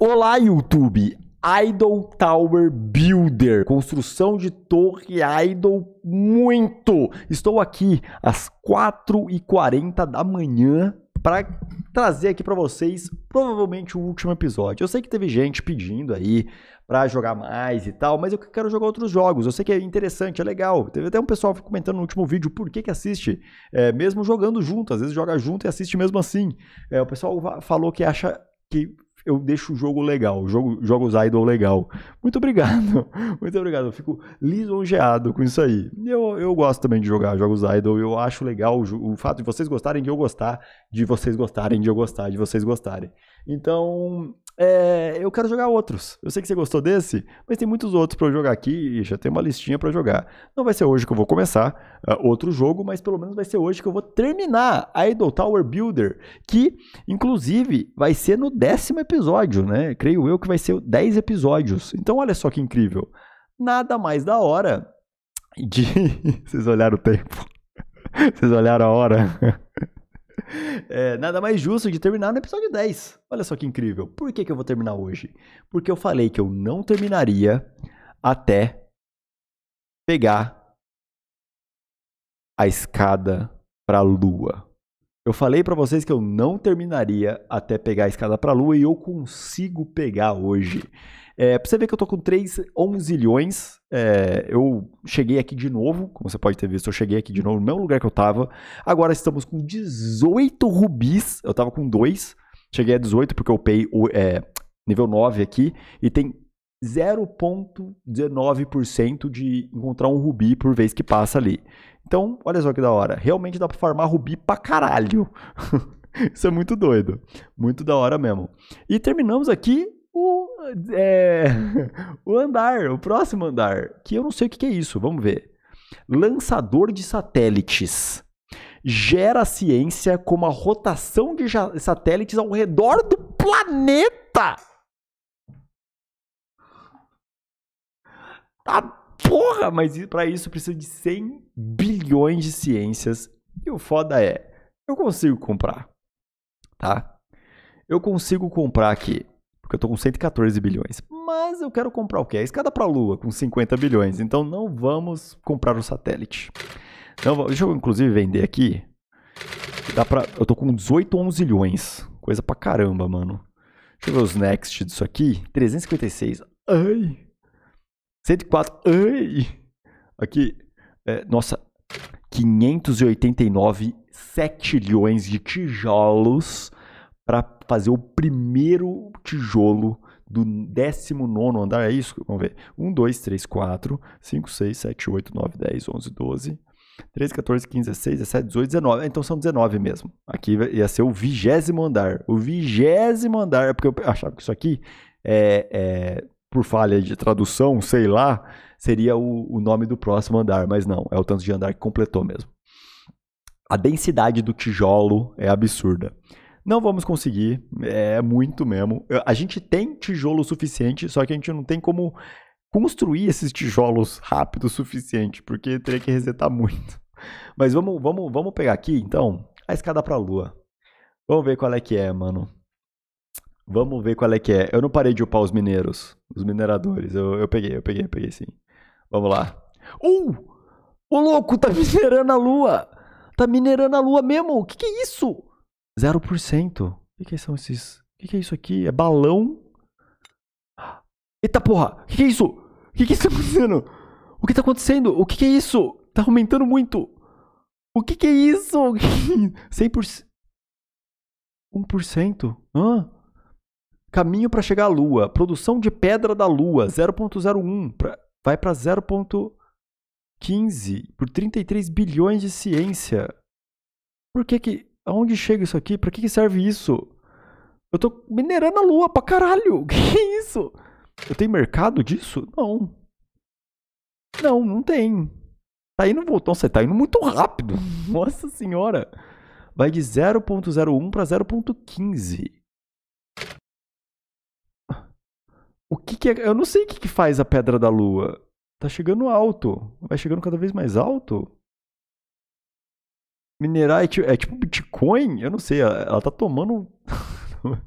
Olá, YouTube! Idol Tower Builder, construção de torre idol muito. Estou aqui às 4h40 da manhã para trazer aqui para vocês provavelmente o último episódio. Eu sei que teve gente pedindo aí para jogar mais e tal, mas eu quero jogar outros jogos. Eu sei que é interessante, é legal. Teve até um pessoal comentando no último vídeo por que que assiste, é, mesmo jogando junto. Às vezes joga junto e assiste mesmo assim. É, o pessoal falou que acha que eu deixo o jogo legal, jogo, jogos idol legal. Muito obrigado, muito obrigado. Eu fico lisonjeado com isso aí. Eu, eu gosto também de jogar jogos idol, eu acho legal o, o fato de vocês gostarem de eu gostar, de vocês gostarem de eu gostar, de vocês gostarem. Então, é, eu quero jogar outros. Eu sei que você gostou desse, mas tem muitos outros para eu jogar aqui e já tem uma listinha para jogar. Não vai ser hoje que eu vou começar uh, outro jogo, mas pelo menos vai ser hoje que eu vou terminar Idol Tower Builder, que inclusive vai ser no décimo episódio, né? Creio eu que vai ser 10 episódios. Então olha só que incrível. Nada mais da hora de. Vocês olharam o tempo. Vocês olharam a hora. É, nada mais justo de terminar no episódio 10. Olha só que incrível. Por que, que eu vou terminar hoje? Porque eu falei que eu não terminaria até pegar a escada para a lua. Eu falei para vocês que eu não terminaria até pegar a escada para a lua e eu consigo pegar hoje. É, pra você ver que eu tô com 3 onzilhões, é, eu cheguei aqui de novo, como você pode ter visto, eu cheguei aqui de novo no mesmo lugar que eu tava. Agora estamos com 18 rubis, eu tava com 2, cheguei a 18 porque eu pei é, nível 9 aqui, e tem 0,19% de encontrar um rubi por vez que passa ali. Então, olha só que da hora. Realmente dá pra farmar rubi pra caralho. Isso é muito doido. Muito da hora mesmo. E terminamos aqui o, é, o andar, o próximo andar. Que eu não sei o que é isso. Vamos ver. Lançador de satélites gera ciência como a rotação de satélites ao redor do planeta. Ah, porra! Mas para isso precisa de 100 bilhões de ciências. E o foda é, eu consigo comprar, tá? Eu consigo comprar aqui, porque eu tô com 114 bilhões. Mas eu quero comprar o quê? A escada para a Lua com 50 bilhões. Então não vamos comprar o satélite. Não, deixa eu inclusive vender aqui. Dá pra, eu tô com 18 bilhões. Coisa pra caramba, mano. Deixa eu ver os next disso aqui. 356. Ai. 104. Ai! Aqui. É, nossa. 589 setilhões de tijolos para fazer o primeiro tijolo do 19 andar. É isso? Vamos ver. 1, 2, 3, 4, 5, 6, 7, 8, 9, 10, 11, 12, 13, 14, 15, 16, 17, 18, 19. Então são 19 mesmo. Aqui ia ser o vigésimo andar. O vigésimo andar, É porque eu achava que isso aqui é, é por falha de tradução, sei lá, seria o, o nome do próximo andar, mas não, é o tanto de andar que completou mesmo. A densidade do tijolo é absurda. Não vamos conseguir, é muito mesmo. A gente tem tijolo suficiente, só que a gente não tem como construir esses tijolos rápido o suficiente, porque teria que resetar muito. Mas vamos, vamos, vamos pegar aqui, então, a escada para a lua. Vamos ver qual é que é, mano. Vamos ver qual é que é. Eu não parei de upar os mineiros. Os mineradores. Eu, eu peguei, eu peguei, eu peguei sim. Vamos lá. Uh! O louco tá minerando a lua! Tá minerando a lua mesmo! O que, que é isso? 0%. O que, que são esses. O que, que é isso aqui? É balão? Eita porra! O que, que é isso? O que, que está acontecendo? O que tá acontecendo? O que, que é isso? Tá aumentando muito! O que, que é isso? 100%. 1%? Hã? Caminho para chegar à Lua. Produção de pedra da Lua, 0.01. Pra, vai para 0.15 por 33 bilhões de ciência. Por que que... Aonde chega isso aqui? Para que, que serve isso? Eu tô minerando a Lua pra caralho. Que é isso? Eu tenho mercado disso? Não. Não, não tem. Tá indo, voltou você tá indo muito rápido. Nossa senhora. Vai de 0.01 para 0.15. O que, que é, Eu não sei o que, que faz a Pedra da Lua. Tá chegando alto. Vai chegando cada vez mais alto. Minerar é tipo, é tipo Bitcoin? Eu não sei. Ela, tá tomando.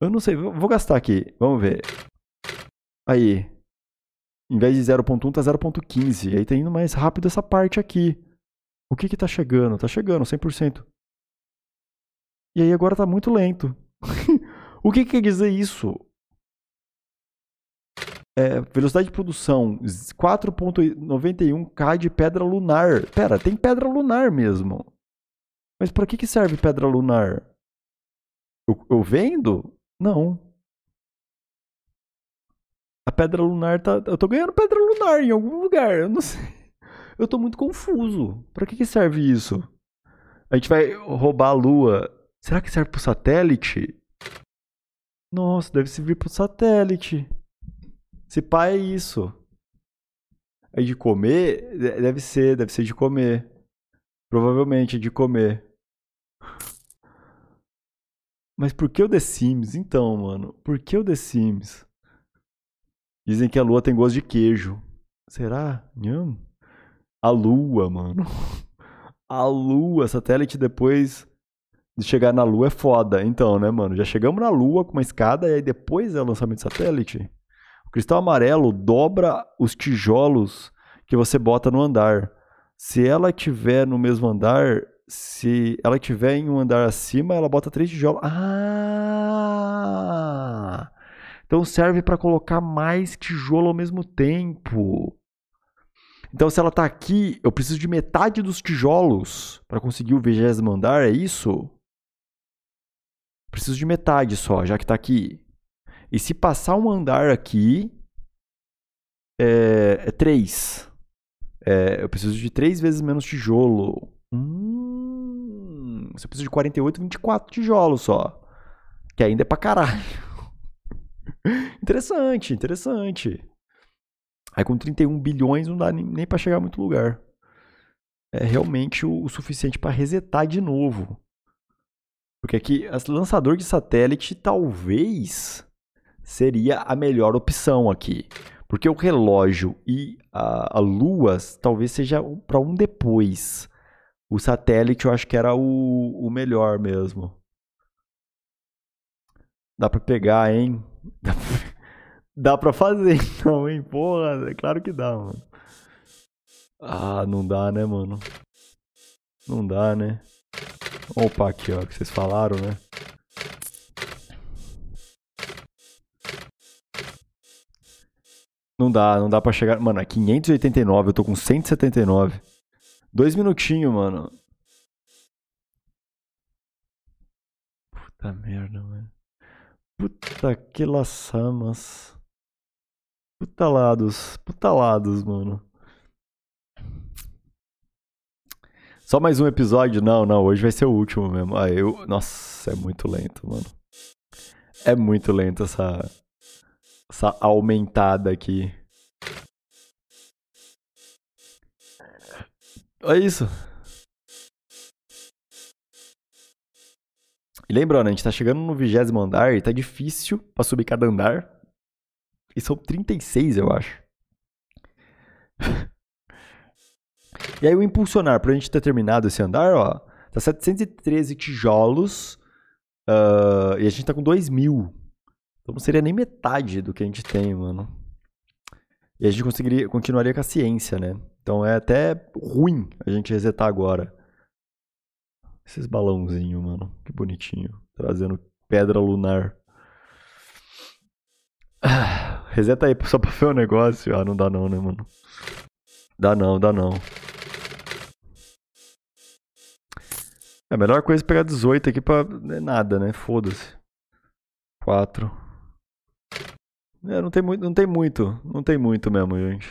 eu não sei. Vou gastar aqui. Vamos ver. Aí. Em vez de 0.1, tá 0.15. Aí tá indo mais rápido essa parte aqui. O que que tá chegando? Tá chegando, 100%. E aí agora tá muito lento. o que que quer dizer isso? é, velocidade de produção 4.91k de pedra lunar. Pera, tem pedra lunar mesmo. Mas para que, que serve pedra lunar? Eu, eu, vendo? Não. A pedra lunar tá. Eu tô ganhando pedra lunar em algum lugar. Eu não sei. Eu tô muito confuso. Para que, que serve isso? A gente vai roubar a lua. Será que serve pro satélite? Nossa, deve servir pro satélite. Se pá é isso. É de comer? Deve ser, deve ser de comer. Provavelmente é de comer. Mas por que o The Sims? Então, mano, por que o The Sims? Dizem que a lua tem gosto de queijo. Será? Nham? A lua, mano. A lua, satélite depois de chegar na lua é foda. Então, né, mano? Já chegamos na lua com uma escada e aí depois é o lançamento de satélite? cristal amarelo dobra os tijolos que você bota no andar. Se ela tiver no mesmo andar, se ela tiver em um andar acima, ela bota três tijolos. Ah! Então serve para colocar mais tijolo ao mesmo tempo. Então, se ela está aqui, eu preciso de metade dos tijolos para conseguir o vigésimo andar, é isso? Preciso de metade só, já que está aqui. E se passar um andar aqui, é, é três. É, eu preciso de três vezes menos tijolo. Hum, eu preciso de 48, 24 tijolos só. Que ainda é pra caralho. interessante, interessante. Aí com 31 bilhões não dá nem, nem para chegar a muito lugar. É realmente o, o suficiente para resetar de novo. Porque aqui, lançador de satélite, talvez seria a melhor opção aqui. Porque o relógio e a, a lua talvez seja para um depois. O satélite eu acho que era o, o melhor mesmo. Dá para pegar, hein? Dá pra... Dá pra fazer então, hein? Porra, é claro que dá, mano. Ah, não dá, né, mano? Não dá, né? Opa, aqui, ó, que vocês falaram, né? Não dá, não dá pra chegar. Mano, é 589, eu tô com 179. Dois minutinhos, mano. Puta merda, mano. Puta que laçamas. Puta lados, puta lados, mano. Só mais um episódio? Não, não, hoje vai ser o último mesmo. Ah, eu. Nossa, é muito lento, mano. É muito lento essa, essa aumentada aqui. É isso. E lembrando, a gente tá chegando no vigésimo andar e tá difícil pra subir cada andar. E são 36, eu acho. e aí o impulsionar, pra gente ter terminado esse andar, ó, tá 713 tijolos. Uh, e a gente tá com 2 mil. Então não seria nem metade do que a gente tem, mano. E a gente conseguiria, continuaria com a ciência, né? Então é até ruim a gente resetar agora. Esses balãozinhos, mano. Que bonitinho. Trazendo pedra lunar. reseta aí só pra ver o negócio. Ah, não dá não, né, mano? Dá não, dá não. É a melhor coisa é pegar 18 aqui pra. Né, nada, né? Foda-se. 4. É, não tem muito, não tem muito, não tem muito mesmo, gente.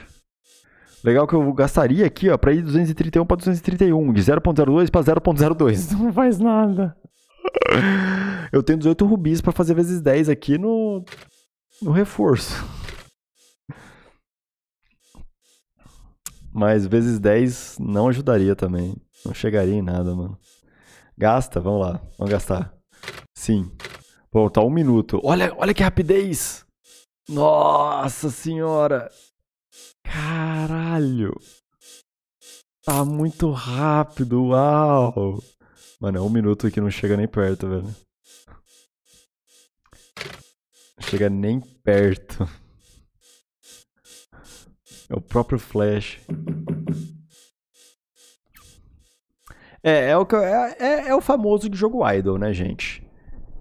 Legal que eu gastaria aqui, ó, pra ir 231 pra 231, de 0.02 pra 0.02. Não faz nada. Eu tenho 18 rubis pra fazer vezes 10 aqui no, no reforço. Mas vezes 10 não ajudaria também. Não chegaria em nada, mano. Gasta, vamos lá. Vamos gastar. Sim. Pô, tá um minuto. Olha, olha que rapidez! Nossa senhora! Caralho! Tá muito rápido, uau! Mano, é um minuto que não chega nem perto, velho. Não chega nem perto. É o próprio Flash. É, é o, é, é, é o famoso jogo Idle, né, gente?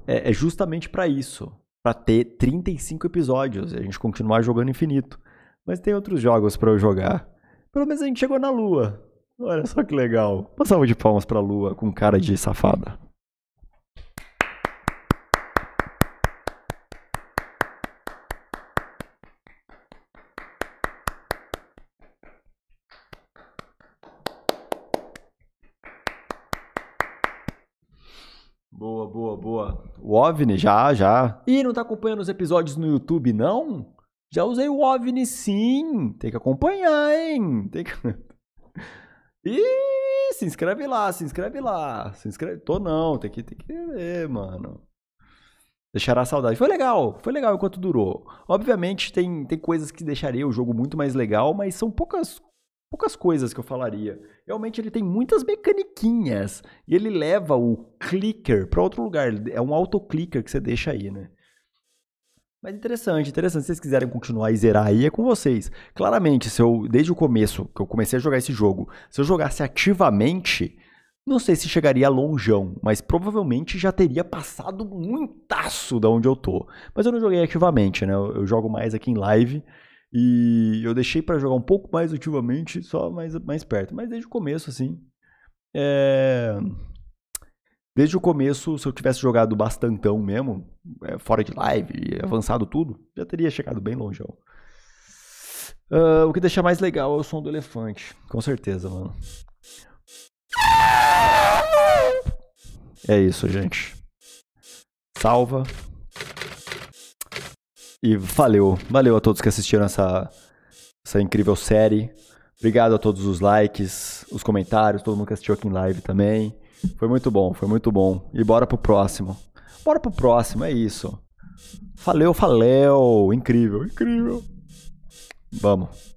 É, é justamente para isso para ter 35 episódios e a gente continuar jogando infinito. Mas tem outros jogos para eu jogar. Pelo menos a gente chegou na lua. Olha só que legal. Uma salva de palmas pra lua com cara de safada. OVNI, já, já. E não tá acompanhando os episódios no YouTube, não? Já usei o OVNI sim. Tem que acompanhar, hein? Tem que... Ih, se inscreve lá, se inscreve lá. Se inscreve. Tô não, tem que, tem que ver, mano. Deixará saudade. Foi legal, foi legal enquanto durou. Obviamente, tem, tem coisas que deixaria o jogo muito mais legal, mas são poucas poucas coisas que eu falaria. Realmente ele tem muitas mecaniquinhas e ele leva o clicker para outro lugar. É um autoclicker que você deixa aí, né? Mas interessante, interessante. Se vocês quiserem continuar e zerar aí, é com vocês. Claramente, se eu, desde o começo que eu comecei a jogar esse jogo, se eu jogasse ativamente, não sei se chegaria longeão, mas provavelmente já teria passado muitaço da onde eu tô. Mas eu não joguei ativamente, né? Eu, eu jogo mais aqui em live. E eu deixei para jogar um pouco mais ultimamente, só mais, mais perto. Mas desde o começo, assim. É... Desde o começo, se eu tivesse jogado bastantão mesmo, eh, fora de live, avançado tudo, já teria chegado bem longe. Uh, ah, o que deixa mais legal é o som do elefante. Com certeza, mano. É isso, gente. Salva. E valeu. Valeu a todos que assistiram essa, essa incrível série. Obrigado a todos os likes, os comentários, todo mundo que assistiu aqui em live também. Foi muito bom, foi muito bom. E bora pro próximo. Bora pro próximo, é isso. Valeu, valeu. Incrível, incrível. Vamos.